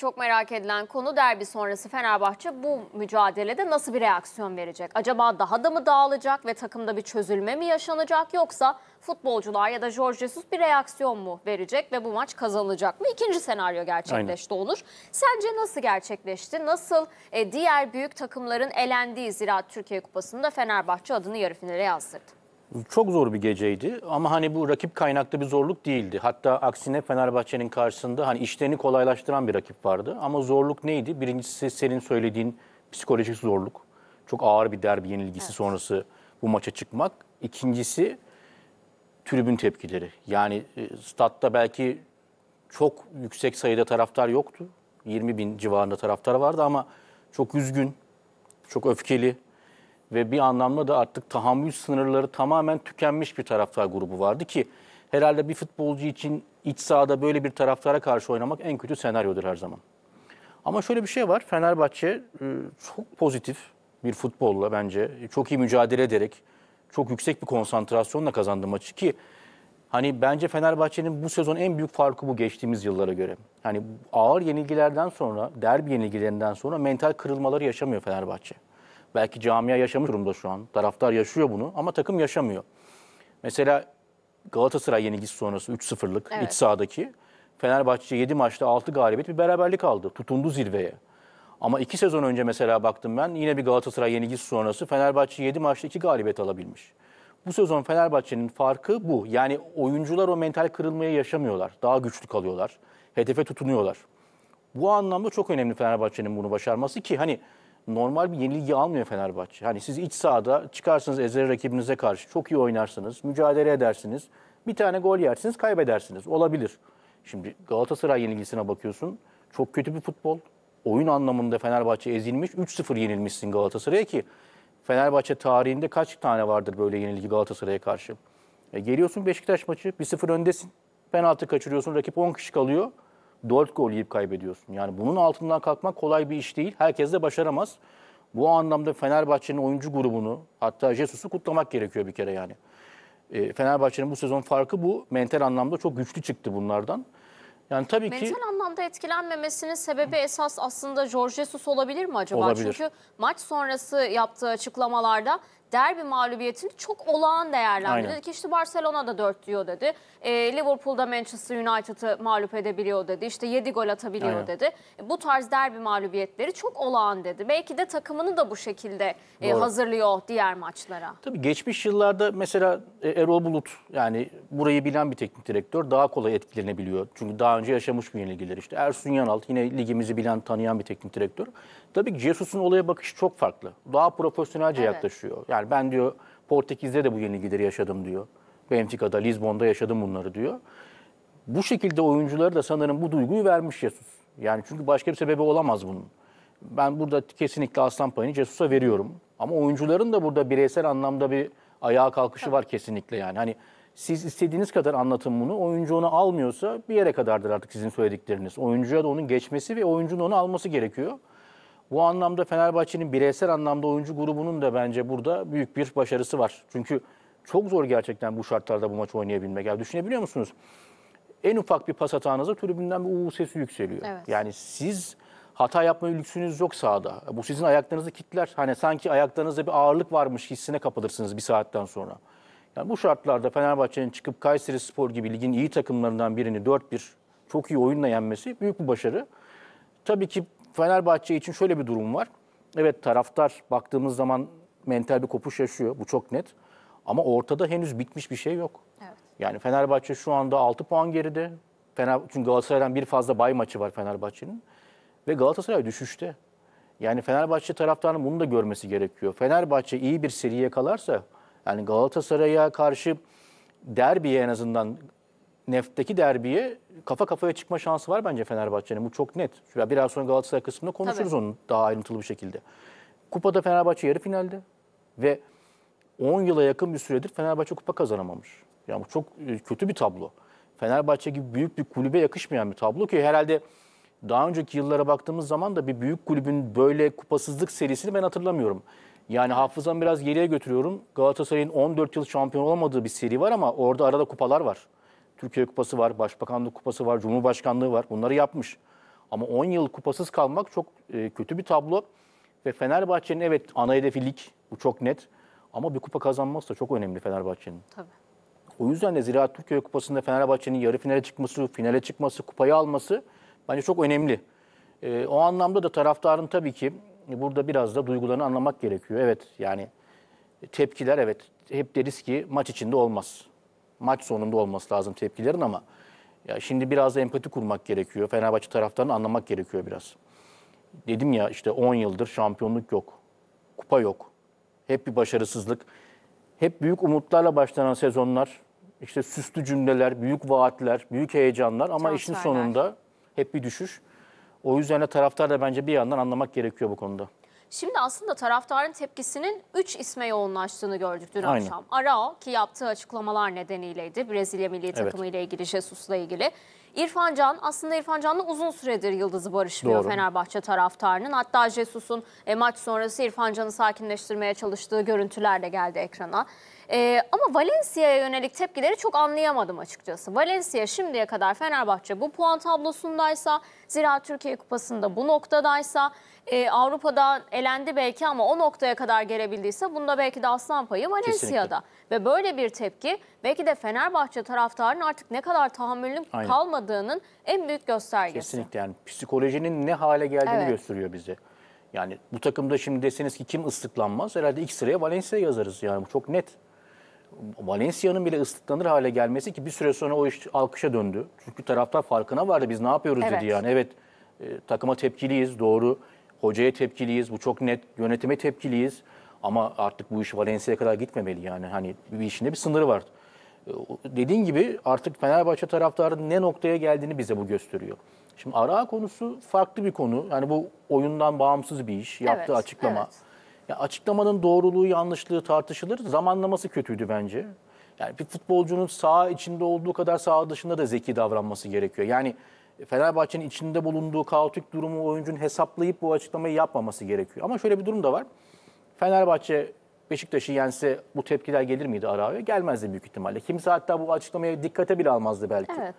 Çok merak edilen konu derbi sonrası Fenerbahçe bu mücadelede nasıl bir reaksiyon verecek? Acaba daha da mı dağılacak ve takımda bir çözülme mi yaşanacak yoksa futbolcular ya da Jorge Jesus bir reaksiyon mu verecek ve bu maç kazanılacak mı? İkinci senaryo gerçekleşti Aynen. olur. Sence nasıl gerçekleşti? Nasıl e, diğer büyük takımların elendiği Ziraat Türkiye Kupası'nda Fenerbahçe adını yarı finale yazdırdı? Çok zor bir geceydi ama hani bu rakip kaynaklı bir zorluk değildi. Hatta aksine Fenerbahçe'nin karşısında hani işlerini kolaylaştıran bir rakip vardı. Ama zorluk neydi? Birincisi senin söylediğin psikolojik zorluk. Çok ağır bir derbi yenilgisi evet. sonrası bu maça çıkmak. İkincisi tribün tepkileri. Yani e, statta belki çok yüksek sayıda taraftar yoktu. 20 bin civarında taraftar vardı ama çok üzgün, çok öfkeli, ve bir anlamda da artık tahammül sınırları tamamen tükenmiş bir taraftar grubu vardı ki herhalde bir futbolcu için iç sahada böyle bir taraftara karşı oynamak en kötü senaryodur her zaman. Ama şöyle bir şey var. Fenerbahçe e, çok pozitif bir futbolla bence çok iyi mücadele ederek çok yüksek bir konsantrasyonla kazandı maçı ki hani bence Fenerbahçe'nin bu sezon en büyük farkı bu geçtiğimiz yıllara göre. Hani ağır yenilgilerden sonra, derbi yenilgilerinden sonra mental kırılmaları yaşamıyor Fenerbahçe. Belki camia yaşamış durumda şu an. Taraftar yaşıyor bunu ama takım yaşamıyor. Mesela Galatasaray yenilgisi sonrası 3-0'lık evet. iç sahadaki Fenerbahçe 7 maçta 6 galibiyet bir beraberlik aldı. Tutundu zirveye. Ama 2 sezon önce mesela baktım ben yine bir Galatasaray yenilgisi sonrası Fenerbahçe 7 maçta 2 galibiyet alabilmiş. Bu sezon Fenerbahçe'nin farkı bu. Yani oyuncular o mental kırılmayı yaşamıyorlar. Daha güçlü kalıyorlar. Hedefe tutunuyorlar. Bu anlamda çok önemli Fenerbahçe'nin bunu başarması ki hani normal bir yenilgi almıyor Fenerbahçe. Hani siz iç sahada çıkarsınız ezeli rakibinize karşı çok iyi oynarsınız, mücadele edersiniz. Bir tane gol yersiniz, kaybedersiniz. Olabilir. Şimdi Galatasaray yenilgisine bakıyorsun. Çok kötü bir futbol. Oyun anlamında Fenerbahçe ezilmiş. 3-0 yenilmişsin Galatasaray'a ki Fenerbahçe tarihinde kaç tane vardır böyle yenilgi Galatasaray'a karşı? E geliyorsun Beşiktaş maçı 1-0 öndesin. Penaltı kaçırıyorsun. Rakip 10 kişi kalıyor. 4 gol yiyip kaybediyorsun. Yani bunun altından kalkmak kolay bir iş değil. Herkes de başaramaz. Bu anlamda Fenerbahçe'nin oyuncu grubunu hatta Jesus'u kutlamak gerekiyor bir kere yani. E, Fenerbahçe'nin bu sezon farkı bu. Mental anlamda çok güçlü çıktı bunlardan. Yani tabii Mental ki Mental anlamda etkilenmemesinin sebebi esas aslında Jorge Jesus olabilir mi acaba? Olabilir. Çünkü maç sonrası yaptığı açıklamalarda derbi mağlubiyetini çok olağan değerlendirdi. Aynen. Dedi ki işte Barcelona'da 4 diyor dedi. E, ee, da Manchester United'ı mağlup edebiliyor dedi. İşte 7 gol atabiliyor Aynen. dedi. E, bu tarz derbi mağlubiyetleri çok olağan dedi. Belki de takımını da bu şekilde e, hazırlıyor diğer maçlara. Tabii geçmiş yıllarda mesela e, Erol Bulut yani burayı bilen bir teknik direktör daha kolay etkilenebiliyor. Çünkü daha önce yaşamış bu yenilgileri. İşte Ersun Yanalt yine ligimizi bilen, tanıyan bir teknik direktör. Tabii ki Jesus'un olaya bakışı çok farklı. Daha profesyonelce evet. yaklaşıyor. Yani yani ben diyor Portekiz'de de bu yenilgileri yaşadım diyor. Benfica'da, Lizbon'da yaşadım bunları diyor. Bu şekilde oyuncuları da sanırım bu duyguyu vermiş Jesus. Yani çünkü başka bir sebebi olamaz bunun. Ben burada kesinlikle aslan payını Jesus'a veriyorum. Ama oyuncuların da burada bireysel anlamda bir ayağa kalkışı var kesinlikle yani. Hani siz istediğiniz kadar anlatın bunu. Oyuncu onu almıyorsa bir yere kadardır artık sizin söyledikleriniz. Oyuncuya da onun geçmesi ve oyuncunun onu alması gerekiyor. Bu anlamda Fenerbahçe'nin bireysel anlamda oyuncu grubunun da bence burada büyük bir başarısı var. Çünkü çok zor gerçekten bu şartlarda bu maçı oynayabilmek. Yani düşünebiliyor musunuz? En ufak bir pas hatanızda tribünden bir uğur sesi yükseliyor. Evet. Yani siz hata yapma lüksünüz yok sahada. Bu sizin ayaklarınızı kitler. Hani sanki ayaklarınızda bir ağırlık varmış hissine kapılırsınız bir saatten sonra. Yani bu şartlarda Fenerbahçe'nin çıkıp Kayseri Spor gibi ligin iyi takımlarından birini 4-1 çok iyi oyunla yenmesi büyük bir başarı. Tabii ki Fenerbahçe için şöyle bir durum var. Evet taraftar baktığımız zaman mental bir kopuş yaşıyor. Bu çok net. Ama ortada henüz bitmiş bir şey yok. Evet. Yani Fenerbahçe şu anda 6 puan geride. Fener, çünkü Galatasaray'dan bir fazla bay maçı var Fenerbahçe'nin. Ve Galatasaray düşüşte. Yani Fenerbahçe taraftarının bunu da görmesi gerekiyor. Fenerbahçe iyi bir seriye kalarsa yani Galatasaray'a karşı derbiye en azından Neft'teki derbiye kafa kafaya çıkma şansı var bence Fenerbahçe'nin. Bu çok net. Biraz sonra Galatasaray kısmında konuşuruz Tabii. onu daha ayrıntılı bir şekilde. Kupada Fenerbahçe yarı finalde ve 10 yıla yakın bir süredir Fenerbahçe kupa kazanamamış. Yani bu çok e, kötü bir tablo. Fenerbahçe gibi büyük bir kulübe yakışmayan bir tablo ki herhalde daha önceki yıllara baktığımız zaman da bir büyük kulübün böyle kupasızlık serisini ben hatırlamıyorum. Yani hafızam biraz geriye götürüyorum. Galatasaray'ın 14 yıl şampiyon olamadığı bir seri var ama orada arada kupalar var. Türkiye Kupası var, Başbakanlık Kupası var, Cumhurbaşkanlığı var. Bunları yapmış. Ama 10 yıl kupasız kalmak çok e, kötü bir tablo. Ve Fenerbahçe'nin evet ana hedefi lig. Bu çok net. Ama bir kupa kazanması da çok önemli Fenerbahçe'nin. O yüzden de Ziraat Türkiye Kupası'nda Fenerbahçe'nin yarı finale çıkması, finale çıkması, kupayı alması bence çok önemli. E, o anlamda da taraftarın tabii ki e, burada biraz da duygularını anlamak gerekiyor. Evet yani tepkiler evet hep deriz ki maç içinde olmaz maç sonunda olması lazım tepkilerin ama ya şimdi biraz da empati kurmak gerekiyor. Fenerbahçe taraftarını anlamak gerekiyor biraz. Dedim ya işte 10 yıldır şampiyonluk yok. Kupa yok. Hep bir başarısızlık. Hep büyük umutlarla başlanan sezonlar, işte süslü cümleler, büyük vaatler, büyük heyecanlar ama işin sonunda hep bir düşüş. O yüzden de taraftar da bence bir yandan anlamak gerekiyor bu konuda. Şimdi aslında taraftarın tepkisinin 3 isme yoğunlaştığını gördük dün Aynen. akşam. Arao ki yaptığı açıklamalar nedeniyleydi Brezilya milli evet. takımı ile ilgili, Jesus'la ilgili. İrfan Can aslında İrfan Can'la uzun süredir yıldızı barışmıyor Doğru. Fenerbahçe taraftarının. Hatta Jesus'un e, maç sonrası İrfan Can'ı sakinleştirmeye çalıştığı görüntüler de geldi ekrana. E, ama Valencia'ya yönelik tepkileri çok anlayamadım açıkçası. Valencia şimdiye kadar Fenerbahçe bu puan tablosundaysa, Zira Türkiye Kupası'nda bu noktadaysa, e, Avrupa'da elendi belki ama o noktaya kadar gelebildiyse bunda belki de aslan payı Valencia'da. Kesinlikle. Ve böyle bir tepki belki de Fenerbahçe taraftarının artık ne kadar tahammülünün Aynen. kalmadığının en büyük göstergesi. Kesinlikle yani psikolojinin ne hale geldiğini evet. gösteriyor bize. Yani bu takımda şimdi deseniz ki kim ıslıklanmaz herhalde ilk sıraya Valencia yazarız yani bu çok net. Valencia'nın bile ıslıklanır hale gelmesi ki bir süre sonra o iş alkışa döndü. Çünkü taraftar farkına vardı biz ne yapıyoruz evet. dedi yani. Evet e, takıma tepkiliyiz doğru. Hocaya tepkiliyiz bu çok net. Yönetime tepkiliyiz. Ama artık bu iş Valencia'ya kadar gitmemeli yani. Hani bir işinde bir sınırı var. E, dediğin gibi artık Fenerbahçe taraftarının ne noktaya geldiğini bize bu gösteriyor. Şimdi Ara konusu farklı bir konu. Yani bu oyundan bağımsız bir iş. Yaptığı evet, açıklama. Evet ya açıklamanın doğruluğu yanlışlığı tartışılır. Zamanlaması kötüydü bence. Yani bir futbolcunun sağ içinde olduğu kadar sağ dışında da zeki davranması gerekiyor. Yani Fenerbahçe'nin içinde bulunduğu kaotik durumu oyuncunun hesaplayıp bu açıklamayı yapmaması gerekiyor. Ama şöyle bir durum da var. Fenerbahçe Beşiktaş'ı yense bu tepkiler gelir miydi Arao'ya? Gelmezdi büyük ihtimalle. Kimse hatta bu açıklamaya dikkate bile almazdı belki. Evet.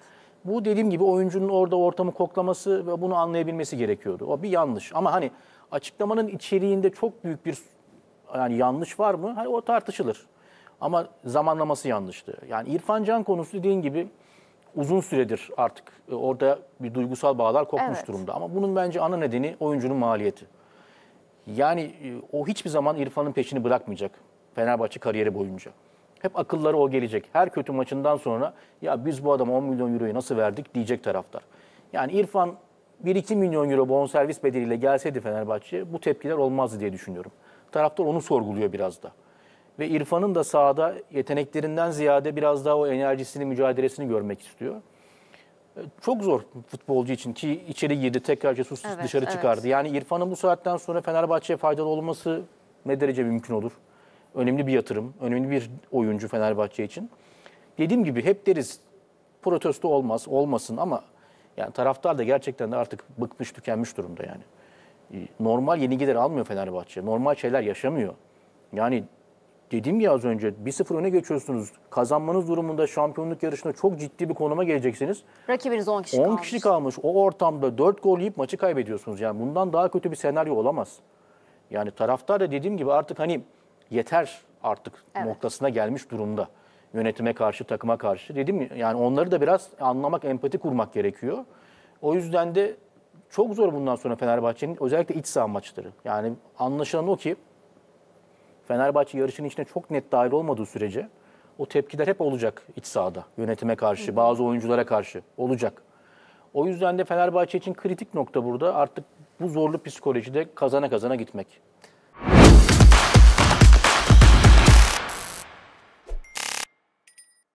Bu dediğim gibi oyuncunun orada ortamı koklaması ve bunu anlayabilmesi gerekiyordu. O bir yanlış. Ama hani açıklamanın içeriğinde çok büyük bir yani yanlış var mı? Hani o tartışılır. Ama zamanlaması yanlıştı. Yani İrfan Can konusu dediğin gibi uzun süredir artık e, orada bir duygusal bağlar kopmuş evet. durumda. Ama bunun bence ana nedeni oyuncunun maliyeti. Yani e, o hiçbir zaman İrfan'ın peşini bırakmayacak Fenerbahçe kariyeri boyunca. Hep akılları o gelecek. Her kötü maçından sonra ya biz bu adama 10 milyon euroyu nasıl verdik diyecek taraftar. Yani İrfan 1-2 milyon euro bonservis bedeliyle gelseydi Fenerbahçe bu tepkiler olmazdı diye düşünüyorum. Taraftar onu sorguluyor biraz da. Ve İrfan'ın da sahada yeteneklerinden ziyade biraz daha o enerjisini, mücadelesini görmek istiyor. E, çok zor futbolcu için ki içeri girdi tekrar Jesus evet, dışarı evet. çıkardı. Yani İrfan'ın bu saatten sonra Fenerbahçe'ye faydalı olması ne derece mümkün olur? Önemli bir yatırım, önemli bir oyuncu Fenerbahçe için. Dediğim gibi hep deriz protesto olmaz, olmasın ama yani taraftar da gerçekten de artık bıkmış, tükenmiş durumda yani. E, normal yeni gider almıyor Fenerbahçe. Normal şeyler yaşamıyor. Yani dedim ya az önce 1-0 öne geçiyorsunuz. Kazanmanız durumunda şampiyonluk yarışında çok ciddi bir konuma geleceksiniz. Rakibiniz 10 kişi 10 kalmış. kişi kalmış. O ortamda 4 gol yiyip maçı kaybediyorsunuz. Yani bundan daha kötü bir senaryo olamaz. Yani taraftar da dediğim gibi artık hani yeter artık evet. noktasına gelmiş durumda. Yönetime karşı, takıma karşı. Dedim yani onları da biraz anlamak, empati kurmak gerekiyor. O yüzden de çok zor bundan sonra Fenerbahçe'nin özellikle iç saha maçları. Yani anlaşılan o ki Fenerbahçe yarışın içine çok net dahil olmadığı sürece o tepkiler hep olacak iç sahada. Yönetime karşı, bazı oyunculara karşı olacak. O yüzden de Fenerbahçe için kritik nokta burada artık bu zorlu psikolojide kazana kazana gitmek.